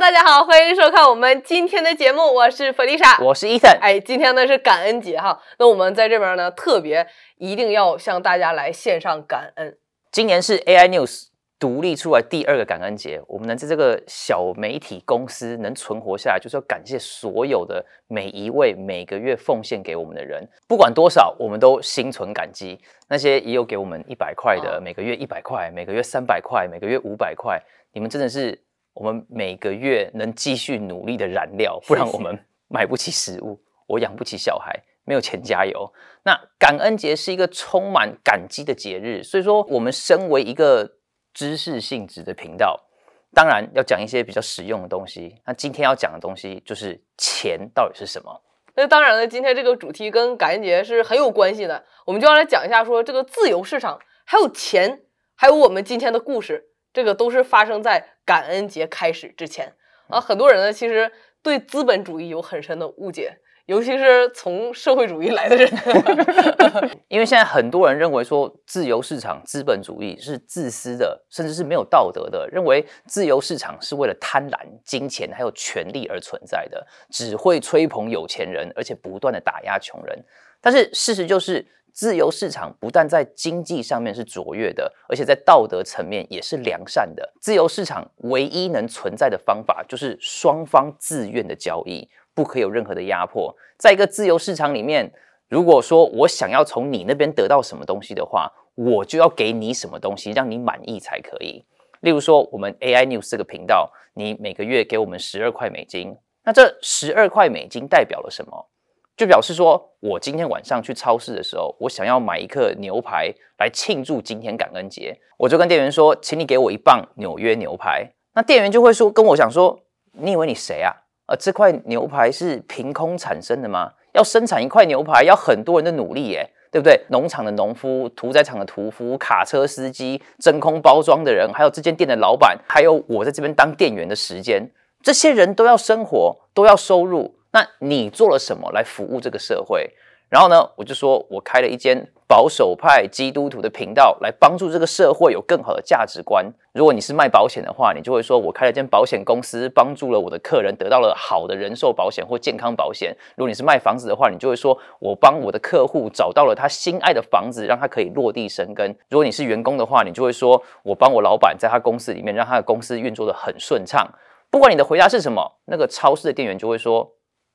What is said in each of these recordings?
大家好，欢迎收看我们今天的节目，我是弗丽莎，我是伊森。哎，今天呢是感恩节哈，那我们在这边呢特别一定要向大家来献上感恩。今年是 AI News 独立出来第二个感恩节，我们能在这个小媒体公司能存活下来，就是要感谢所有的每一位每个月奉献给我们的人，不管多少，我们都心存感激。那些也有给我们一百块的，每个月一百块，每个月三百块，每个月五百块，你们真的是。我们每个月能继续努力的燃料，不然我们买不起食物，我养不起小孩，没有钱加油。那感恩节是一个充满感激的节日，所以说我们身为一个知识性质的频道，当然要讲一些比较实用的东西。那今天要讲的东西就是钱到底是什么。那当然了，今天这个主题跟感恩节是很有关系的，我们就来讲一下说这个自由市场，还有钱，还有我们今天的故事。这个都是发生在感恩节开始之前啊！很多人呢，其实对资本主义有很深的误解，尤其是从社会主义来的人，因为现在很多人认为说自由市场资本主义是自私的，甚至是没有道德的，认为自由市场是为了贪婪、金钱还有权力而存在的，只会吹捧有钱人，而且不断的打压穷人。但是事实就是。自由市场不但在经济上面是卓越的，而且在道德层面也是良善的。自由市场唯一能存在的方法就是双方自愿的交易，不可有任何的压迫。在一个自由市场里面，如果说我想要从你那边得到什么东西的话，我就要给你什么东西，让你满意才可以。例如说，我们 AI News 这个频道，你每个月给我们十二块美金，那这十二块美金代表了什么？就表示说，我今天晚上去超市的时候，我想要买一克牛排来庆祝今天感恩节。我就跟店员说：“请你给我一磅纽约牛排。”那店员就会说：“跟我想说，你以为你谁啊？啊，这块牛排是凭空产生的吗？要生产一块牛排，要很多人的努力，耶，对不对？农场的农夫、屠宰场的屠夫、卡车司机、真空包装的人，还有这间店的老板，还有我在这边当店员的时间，这些人都要生活，都要收入。”那你做了什么来服务这个社会？然后呢，我就说我开了一间保守派基督徒的频道，来帮助这个社会有更好的价值观。如果你是卖保险的话，你就会说我开了一间保险公司，帮助了我的客人得到了好的人寿保险或健康保险。如果你是卖房子的话，你就会说我帮我的客户找到了他心爱的房子，让他可以落地生根。如果你是员工的话，你就会说我帮我老板在他公司里面让他的公司运作的很顺畅。不管你的回答是什么，那个超市的店员就会说。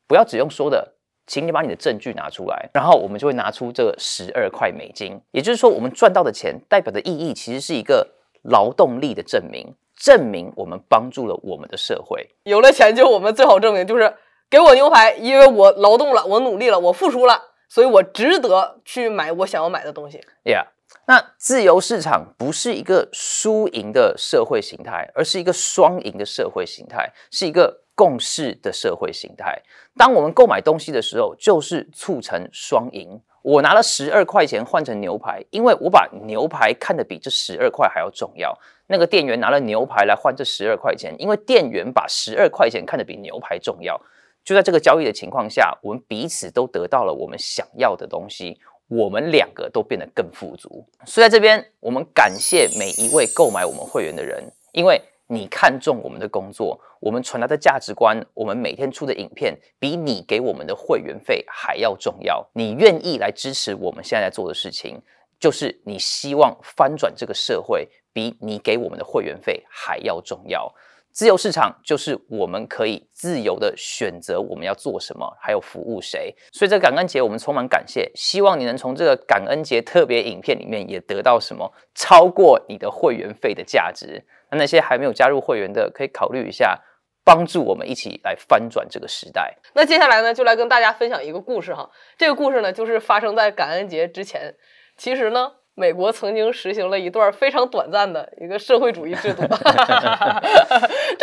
不要只用说的，请你把你的证据拿出来，然后我们就会拿出这十二块美金。也就是说，我们赚到的钱代表的意义，其实是一个劳动力的证明，证明我们帮助了我们的社会。有了钱，就我们最好证明就是给我牛排，因为我劳动了，我努力了，我付出了，所以我值得去买我想要买的东西。Yeah，那自由市场不是一个输赢的社会形态，而是一个双赢的社会形态，是一个。共识的社会形态。当我们购买东西的时候，就是促成双赢。我拿了十二块钱换成牛排，因为我把牛排看得比这十二块还要重要。那个店员拿了牛排来换这十二块钱，因为店员把十二块钱看得比牛排重要。就在这个交易的情况下，我们彼此都得到了我们想要的东西，我们两个都变得更富足。所以在这边，我们感谢每一位购买我们会员的人，因为。你看中我们的工作，我们传达的价值观，我们每天出的影片，比你给我们的会员费还要重要。你愿意来支持我们现在在做的事情，就是你希望翻转这个社会，比你给我们的会员费还要重要。自由市场就是我们可以自由的选择我们要做什么，还有服务谁。所以，在感恩节我们充满感谢，希望你能从这个感恩节特别影片里面也得到什么超过你的会员费的价值。那些还没有加入会员的，可以考虑一下，帮助我们一起来翻转这个时代。那接下来呢，就来跟大家分享一个故事哈。这个故事呢，就是发生在感恩节之前。其实呢，美国曾经实行了一段非常短暂的一个社会主义制度，这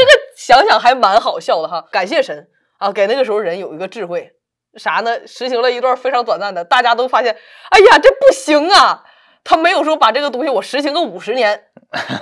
个想想还蛮好笑的哈。感谢神啊，给那个时候人有一个智慧，啥呢？实行了一段非常短暂的，大家都发现，哎呀，这不行啊，他没有说把这个东西我实行个五十年。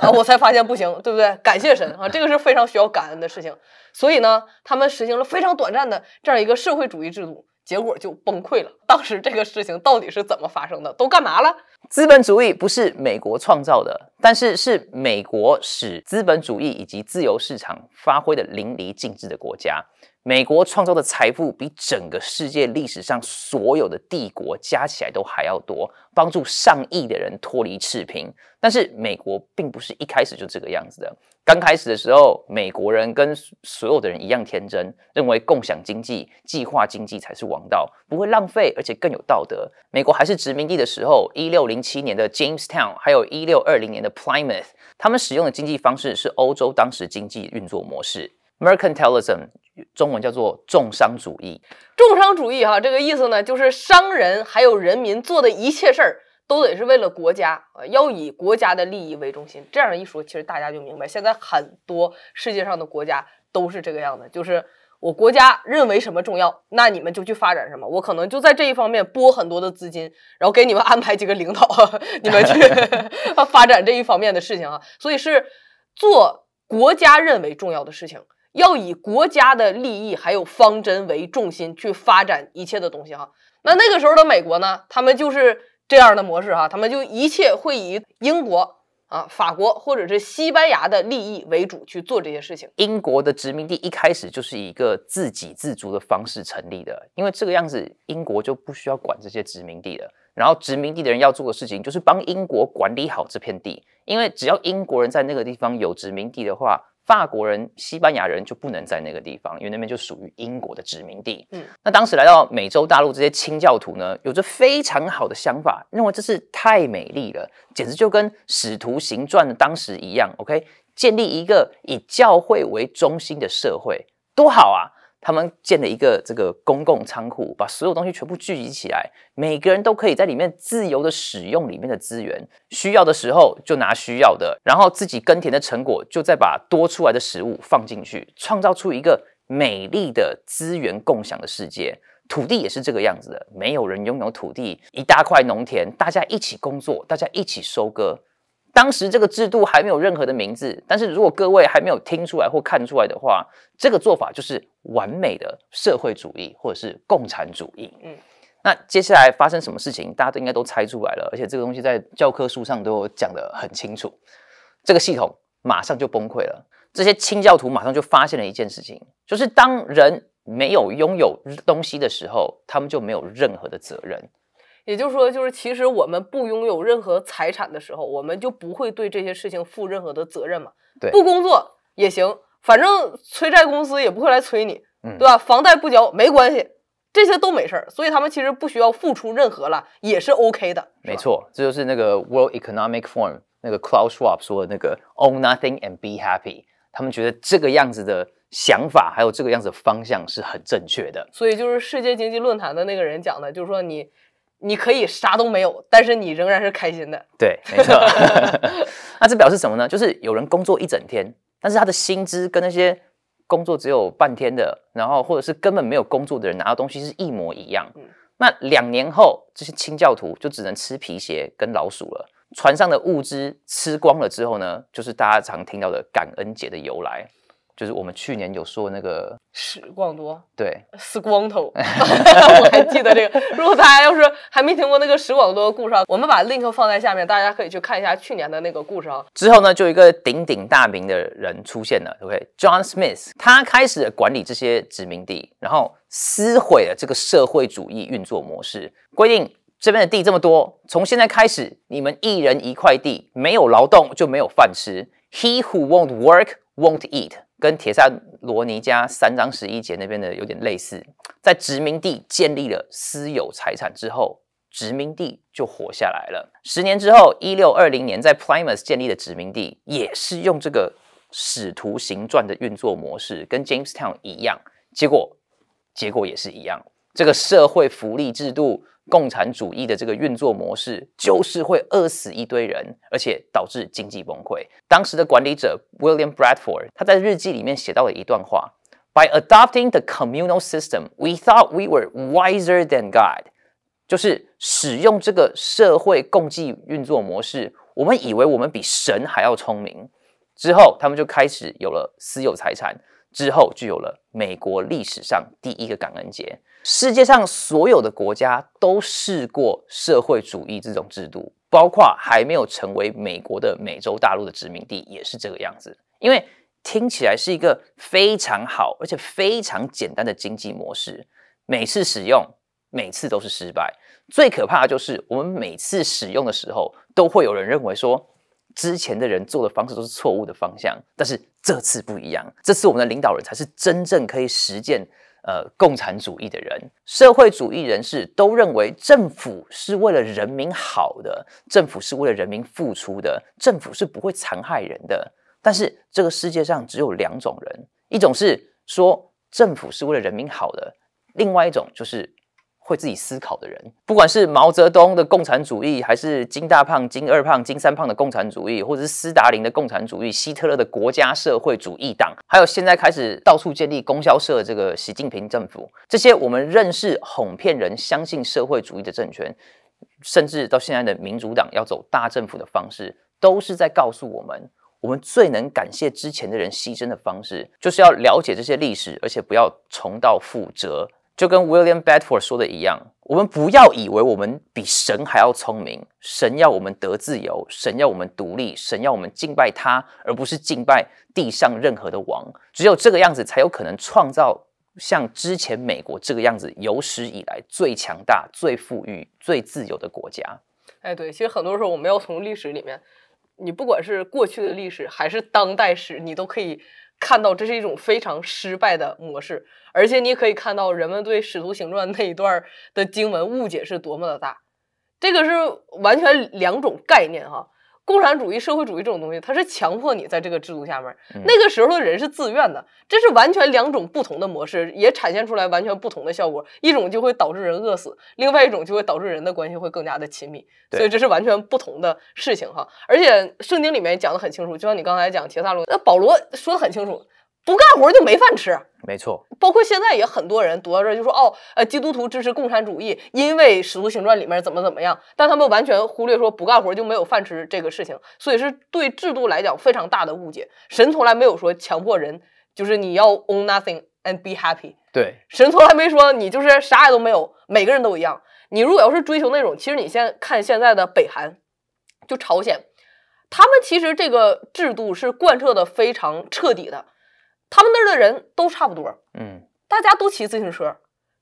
啊，我才发现不行，对不对？感谢神啊，这个是非常需要感恩的事情。所以呢，他们实行了非常短暂的这样一个社会主义制度。结果就崩溃了。当时这个事情到底是怎么发生的？都干嘛了？资本主义不是美国创造的，但是是美国使资本主义以及自由市场发挥的淋漓尽致的国家。美国创造的财富比整个世界历史上所有的帝国加起来都还要多，帮助上亿的人脱离赤贫。但是美国并不是一开始就这个样子的。刚开始的时候，美国人跟所有的人一样天真，认为共享经济、计划经济才是王道，不会浪费，而且更有道德。美国还是殖民地的时候，一六零七年的 Jamestown，还有一六二零年的 Plymouth，他们使用的经济方式是欧洲当时经济运作模式，American t i l i s m 中文叫做重商主义。重商主义哈，这个意思呢，就是商人还有人民做的一切事儿。都得是为了国家啊，要以国家的利益为中心。这样一说，其实大家就明白，现在很多世界上的国家都是这个样子，就是我国家认为什么重要，那你们就去发展什么。我可能就在这一方面拨很多的资金，然后给你们安排几个领导 你们去 发展这一方面的事情啊。所以是做国家认为重要的事情，要以国家的利益还有方针为重心去发展一切的东西哈。那那个时候的美国呢，他们就是。这样的模式哈，他们就一切会以英国啊、法国或者是西班牙的利益为主去做这些事情。英国的殖民地一开始就是一个自给自足的方式成立的，因为这个样子英国就不需要管这些殖民地了。然后殖民地的人要做的事情就是帮英国管理好这片地，因为只要英国人在那个地方有殖民地的话。法国人、西班牙人就不能在那个地方，因为那边就属于英国的殖民地。嗯，那当时来到美洲大陆这些清教徒呢，有着非常好的想法，认为这是太美丽了，简直就跟《使徒行传》的当时一样。OK，建立一个以教会为中心的社会，多好啊！他们建了一个这个公共仓库，把所有东西全部聚集起来，每个人都可以在里面自由的使用里面的资源，需要的时候就拿需要的，然后自己耕田的成果就再把多出来的食物放进去，创造出一个美丽的资源共享的世界。土地也是这个样子的，没有人拥有土地，一大块农田，大家一起工作，大家一起收割。当时这个制度还没有任何的名字，但是如果各位还没有听出来或看出来的话，这个做法就是完美的社会主义或者是共产主义。嗯，那接下来发生什么事情，大家都应该都猜出来了，而且这个东西在教科书上都讲得很清楚，这个系统马上就崩溃了。这些清教徒马上就发现了一件事情，就是当人没有拥有东西的时候，他们就没有任何的责任。也就是说，就是其实我们不拥有任何财产的时候，我们就不会对这些事情负任何的责任嘛？对，不工作也行，反正催债公司也不会来催你，对吧？房贷不交没关系，这些都没事儿，所以他们其实不需要付出任何了，也是 OK 的。没错，这就是那个 World Economic Forum 那个 c l u d s w a p b 说的那个 “Own Nothing and Be Happy”。他们觉得这个样子的想法还有这个样子的方向是很正确的。所以就是世界经济论坛的那个人讲的，就是说你。你可以啥都没有，但是你仍然是开心的。对，没错。那这表示什么呢？就是有人工作一整天，但是他的薪资跟那些工作只有半天的，然后或者是根本没有工作的人拿到东西是一模一样。那两年后，这些清教徒就只能吃皮鞋跟老鼠了。船上的物资吃光了之后呢，就是大家常听到的感恩节的由来。就是我们去年有说那个史光多，对，死光头，我还记得这个。如果大家要是还没听过那个史广多的故事，我们把 link 放在下面，大家可以去看一下去年的那个故事啊。之后呢，就一个鼎鼎大名的人出现了，OK，John Smith，他开始管理这些殖民地，然后撕毁了这个社会主义运作模式，规定这边的地这么多，从现在开始你们一人一块地，没有劳动就没有饭吃，He who won't work won't eat。跟铁塞罗尼加三章十一节那边的有点类似，在殖民地建立了私有财产之后，殖民地就活下来了。十年之后，一六二零年在 p l i m e u t h 建立的殖民地也是用这个使徒行传的运作模式，跟 James Town 一样，结果结果也是一样，这个社会福利制度。共产主义的这个运作模式就是会饿死一堆人，而且导致经济崩溃。当时的管理者 William Bradford 他在日记里面写到了一段话：By adopting the communal system, we thought we were wiser than God。就是使用这个社会共济运作模式，我们以为我们比神还要聪明。之后，他们就开始有了私有财产。之后就有了美国历史上第一个感恩节。世界上所有的国家都试过社会主义这种制度，包括还没有成为美国的美洲大陆的殖民地也是这个样子。因为听起来是一个非常好而且非常简单的经济模式，每次使用每次都是失败。最可怕的就是我们每次使用的时候，都会有人认为说之前的人做的方式都是错误的方向，但是。这次不一样，这次我们的领导人才是真正可以实践呃共产主义的人。社会主义人士都认为政府是为了人民好的，政府是为了人民付出的，政府是不会残害人的。但是这个世界上只有两种人，一种是说政府是为了人民好的，另外一种就是。会自己思考的人，不管是毛泽东的共产主义，还是金大胖、金二胖、金三胖的共产主义，或者是斯大林的共产主义、希特勒的国家社会主义党，还有现在开始到处建立供销社这个习近平政府，这些我们认识哄骗人、相信社会主义的政权，甚至到现在的民主党要走大政府的方式，都是在告诉我们：我们最能感谢之前的人牺牲的方式，就是要了解这些历史，而且不要重蹈覆辙。就跟 William Bedford 说的一样，我们不要以为我们比神还要聪明。神要我们得自由，神要我们独立，神要我们敬拜他，而不是敬拜地上任何的王。只有这个样子，才有可能创造像之前美国这个样子，有史以来最强大、最富裕、最自由的国家。哎，对，其实很多时候我们要从历史里面，你不管是过去的历史还是当代史，你都可以。看到这是一种非常失败的模式，而且你可以看到人们对《使徒行传》那一段的经文误解是多么的大，这个是完全两种概念哈。共产主义、社会主义这种东西，它是强迫你在这个制度下面。那个时候的人是自愿的，这是完全两种不同的模式，也展现出来完全不同的效果。一种就会导致人饿死，另外一种就会导致人的关系会更加的亲密。所以这是完全不同的事情哈。而且圣经里面讲的很清楚，就像你刚才讲提萨罗，那保罗说的很清楚。不干活就没饭吃，没错。包括现在也很多人读到这就说哦，呃，基督徒支持共产主义，因为《使徒行传》里面怎么怎么样。但他们完全忽略说不干活就没有饭吃这个事情，所以是对制度来讲非常大的误解。神从来没有说强迫人，就是你要 own nothing and be happy。对，神从来没说你就是啥也都没有，每个人都一样。你如果要是追求那种，其实你现在看现在的北韩，就朝鲜，他们其实这个制度是贯彻的非常彻底的。他们那儿的人都差不多，嗯，大家都骑自行车，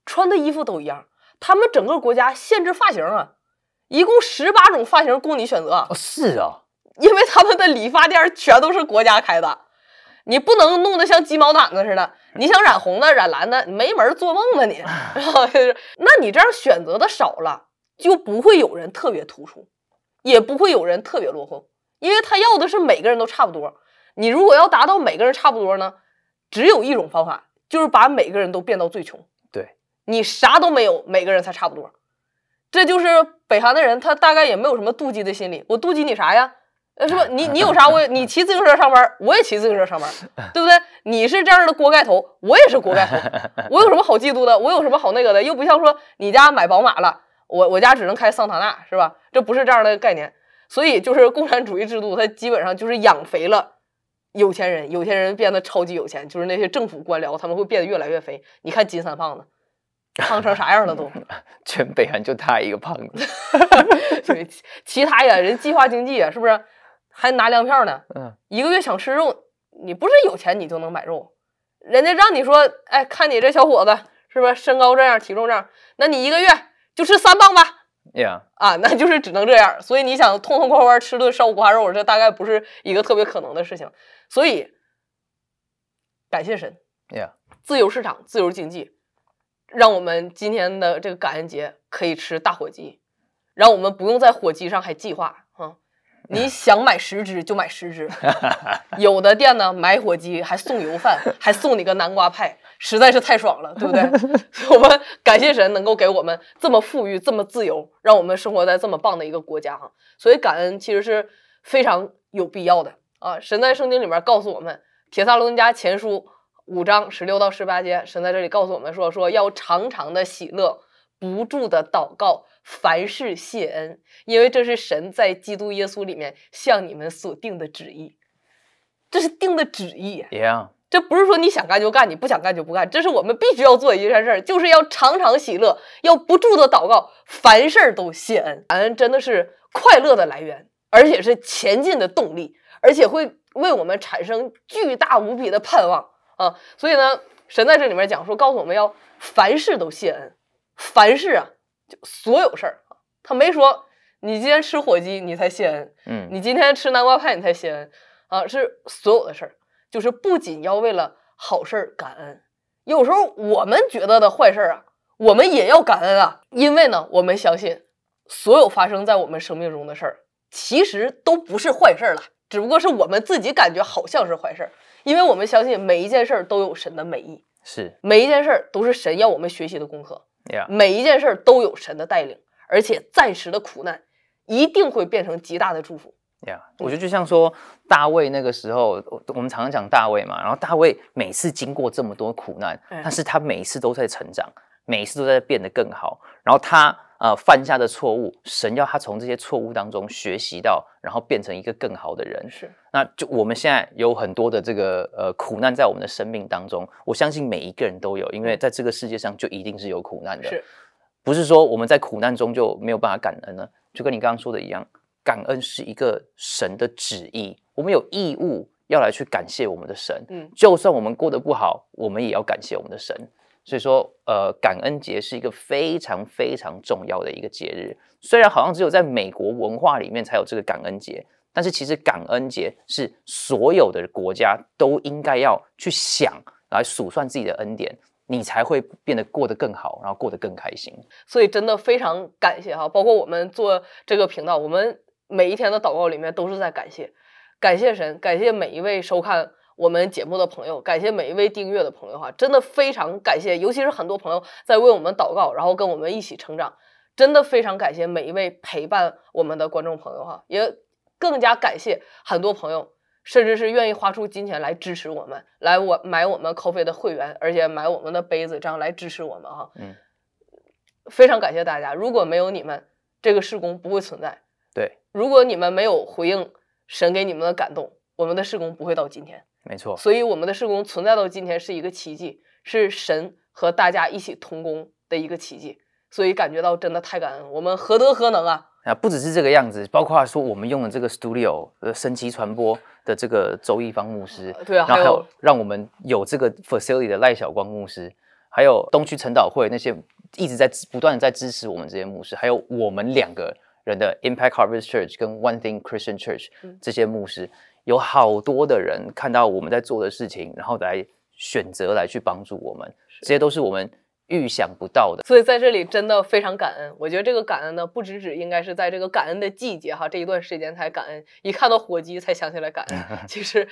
穿的衣服都一样。他们整个国家限制发型啊，一共十八种发型供你选择。是啊，因为他们的理发店全都是国家开的，你不能弄得像鸡毛掸子似的。你想染红的、染蓝的，没门，做梦吧你！那你这样选择的少了，就不会有人特别突出，也不会有人特别落后，因为他要的是每个人都差不多。你如果要达到每个人差不多呢？只有一种方法，就是把每个人都变到最穷。对你啥都没有，每个人才差不多。这就是北韩的人，他大概也没有什么妒忌的心理。我妒忌你啥呀？呃，是吧？你你有啥？我你骑自行车上班，我也骑自行车上班，对不对？你是这样的锅盖头，我也是锅盖头，我有什么好嫉妒的？我有什么好那个的？又不像说你家买宝马了，我我家只能开桑塔纳，是吧？这不是这样的概念。所以就是共产主义制度，它基本上就是养肥了。有钱人，有钱人变得超级有钱，就是那些政府官僚，他们会变得越来越肥。你看金三胖子，胖成啥样了都？全北韩就他一个胖子。对，其他呀，人计划经济呀，是不是还拿粮票呢？嗯，一个月想吃肉，你不是有钱你就能买肉，人家让你说，哎，看你这小伙子，是不是身高这样，体重这样？那你一个月就吃三磅吧。Yeah，啊，那就是只能这样，所以你想痛痛快快吃顿烧五花肉，这大概不是一个特别可能的事情。所以感谢神，Yeah，自由市场、自由经济，让我们今天的这个感恩节可以吃大火鸡，让我们不用在火鸡上还计划啊。你 想买十只就买十只，有的店呢买火鸡还送油饭，还送你个南瓜派。实在是太爽了，对不对？我们感谢神能够给我们这么富裕、这么自由，让我们生活在这么棒的一个国家哈。所以感恩其实是非常有必要的啊！神在圣经里面告诉我们，《铁萨罗尼加前书》五章十六到十八节，神在这里告诉我们说：说要常常的喜乐，不住的祷告，凡事谢恩，因为这是神在基督耶稣里面向你们所定的旨意，这是定的旨意。Yeah。这不是说你想干就干，你不想干就不干，这是我们必须要做一件事儿，就是要常常喜乐，要不住的祷告，凡事都谢恩。感恩真的是快乐的来源，而且是前进的动力，而且会为我们产生巨大无比的盼望啊！所以呢，神在这里面讲说，告诉我们要凡事都谢恩，凡事啊，就所有事儿，他没说你今天吃火鸡你才谢恩，嗯，你今天吃南瓜派你才谢恩，啊，是所有的事儿。就是不仅要为了好事儿感恩，有时候我们觉得的坏事啊，我们也要感恩啊。因为呢，我们相信所有发生在我们生命中的事儿，其实都不是坏事了，只不过是我们自己感觉好像是坏事。因为我们相信每一件事儿都有神的美意，是每一件事儿都是神要我们学习的功课。呀，每一件事儿都有神的带领，而且暂时的苦难一定会变成极大的祝福。呀，我觉得就像说大卫那个时候，我们常常讲大卫嘛，然后大卫每次经过这么多苦难，但是他每次都在成长，每次都在变得更好。然后他呃犯下的错误，神要他从这些错误当中学习到，然后变成一个更好的人。是，那就我们现在有很多的这个呃苦难在我们的生命当中，我相信每一个人都有，因为在这个世界上就一定是有苦难的。是，不是说我们在苦难中就没有办法感恩呢？就跟你刚刚说的一样。感恩是一个神的旨意，我们有义务要来去感谢我们的神。嗯，就算我们过得不好，我们也要感谢我们的神。所以说，呃，感恩节是一个非常非常重要的一个节日。虽然好像只有在美国文化里面才有这个感恩节，但是其实感恩节是所有的国家都应该要去想来数算自己的恩典，你才会变得过得更好，然后过得更开心。所以真的非常感谢哈，包括我们做这个频道，我们。每一天的祷告里面都是在感谢，感谢神，感谢每一位收看我们节目的朋友，感谢每一位订阅的朋友哈，真的非常感谢，尤其是很多朋友在为我们祷告，然后跟我们一起成长，真的非常感谢每一位陪伴我们的观众朋友哈，也更加感谢很多朋友，甚至是愿意花出金钱来支持我们，来我买我们 coffee 的会员，而且买我们的杯子，这样来支持我们哈，嗯，非常感谢大家，如果没有你们，这个事工不会存在。如果你们没有回应神给你们的感动，我们的事工不会到今天。没错，所以我们的事工存在到今天是一个奇迹，是神和大家一起同工的一个奇迹。所以感觉到真的太感恩，我们何德何能啊！啊，不只是这个样子，包括说我们用的这个 Studio 神奇传播的这个周易方牧师，对啊，还有让我们有这个 Facility 的赖晓光牧师，还有东区晨祷会那些一直在不断的在支持我们这些牧师，还有我们两个。人的 Impact Harvest Church 跟 One Thing Christian Church 这些牧师，有好多的人看到我们在做的事情，然后来选择来去帮助我们，这些都是我们预想不到的。所以在这里真的非常感恩。我觉得这个感恩呢，不只只应该是在这个感恩的季节哈，这一段时间才感恩，一看到火鸡才想起来感恩。其实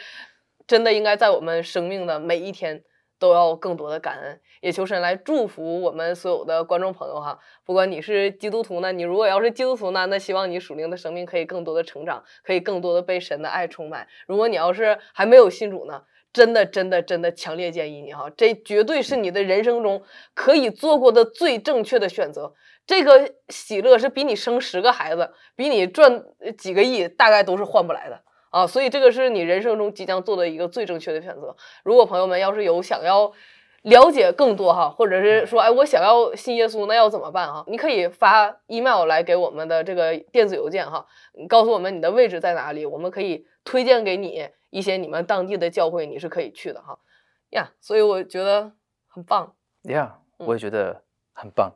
真的应该在我们生命的每一天。都要更多的感恩，也求神来祝福我们所有的观众朋友哈。不管你是基督徒呢，你如果要是基督徒呢，那希望你属灵的生命可以更多的成长，可以更多的被神的爱充满。如果你要是还没有信主呢，真的真的真的强烈建议你哈，这绝对是你的人生中可以做过的最正确的选择。这个喜乐是比你生十个孩子，比你赚几个亿，大概都是换不来的。啊，所以这个是你人生中即将做的一个最正确的选择。如果朋友们要是有想要了解更多哈，或者是说，哎，我想要信耶稣，那要怎么办哈？你可以发 email 来给我们的这个电子邮件哈，告诉我们你的位置在哪里，我们可以推荐给你一些你们当地的教会，你是可以去的哈。呀，所以我觉得很棒。呀，我也觉得很棒，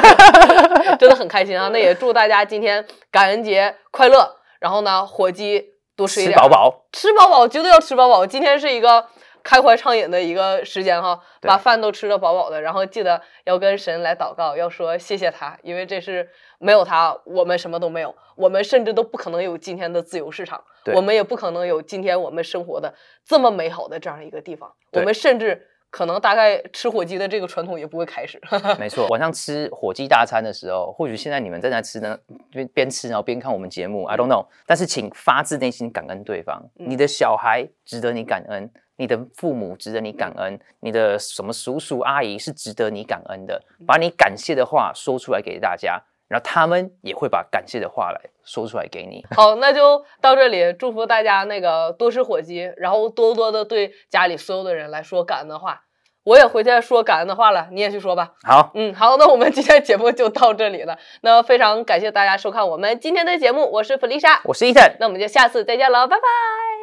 真的很开心啊。那也祝大家今天感恩节快乐。然后呢，火鸡。多吃一点，吃饱饱，吃饱饱，绝对要吃饱饱。今天是一个开怀畅饮的一个时间哈，把饭都吃的饱饱的，然后记得要跟神来祷告，要说谢谢他，因为这是没有他，我们什么都没有，我们甚至都不可能有今天的自由市场，我们也不可能有今天我们生活的这么美好的这样一个地方，我们甚至。可能大概吃火鸡的这个传统也不会开始。没错，晚上吃火鸡大餐的时候，或许现在你们正在吃呢，边边吃然后边看我们节目，I don't know。但是请发自内心感恩对方，你的小孩值得你感恩，你的父母值得你感恩，你的什么叔叔阿姨是值得你感恩的，把你感谢的话说出来给大家。然后他们也会把感谢的话来说出来给你。好，那就到这里，祝福大家那个多吃火鸡，然后多多的对家里所有的人来说感恩的话。我也回去说感恩的话了，你也去说吧。好，嗯，好，那我们今天节目就到这里了。那非常感谢大家收看我们今天的节目，我是弗丽莎，我是伊森，那我们就下次再见了，拜拜。